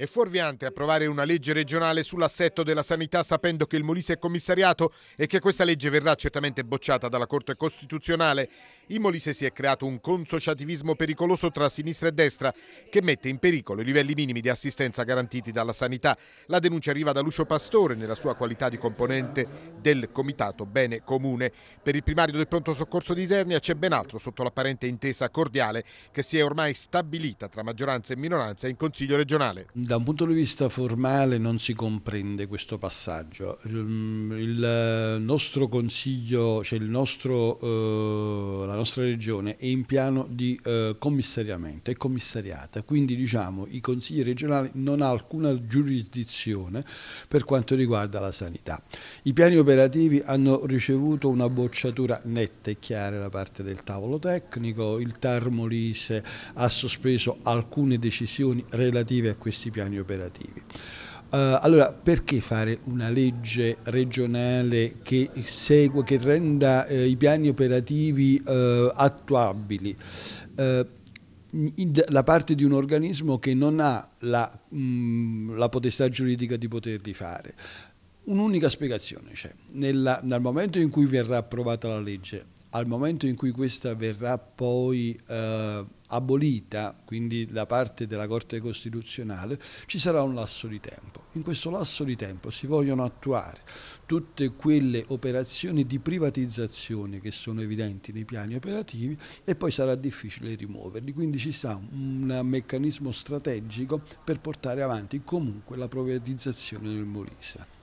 È fuorviante approvare una legge regionale sull'assetto della sanità sapendo che il Molise è commissariato e che questa legge verrà certamente bocciata dalla Corte Costituzionale. In Molise si è creato un consociativismo pericoloso tra sinistra e destra che mette in pericolo i livelli minimi di assistenza garantiti dalla sanità. La denuncia arriva da Lucio Pastore nella sua qualità di componente del Comitato Bene Comune. Per il primario del pronto soccorso di Isernia c'è ben altro sotto l'apparente intesa cordiale che si è ormai stabilita tra maggioranza e minoranza in Consiglio regionale. Da un punto di vista formale non si comprende questo passaggio. Il mm, eh, nostro consiglio, cioè il nostro, eh, la nostra regione è in piano di eh, commissariamento, è commissariata, quindi diciamo i consigli regionali non hanno alcuna giurisdizione per quanto riguarda la sanità. I piani operativi hanno ricevuto una bocciatura netta e chiara da parte del tavolo tecnico, il Tarmolise ha sospeso alcune decisioni relative a questi piani operativi. Eh, allora, perché fare una legge regionale che, segue, che renda eh, i piani operativi eh, attuabili? Eh, la parte di un organismo che non ha la, mh, mm, la potestà giuridica di poterli fare. Un'unica spiegazione c'è, cioè, nel momento in cui verrà approvata la legge al momento in cui questa verrà poi eh, abolita, quindi da parte della Corte Costituzionale, ci sarà un lasso di tempo. In questo lasso di tempo si vogliono attuare tutte quelle operazioni di privatizzazione che sono evidenti nei piani operativi e poi sarà difficile rimuoverli. Quindi ci sta un meccanismo strategico per portare avanti comunque la privatizzazione del Molise.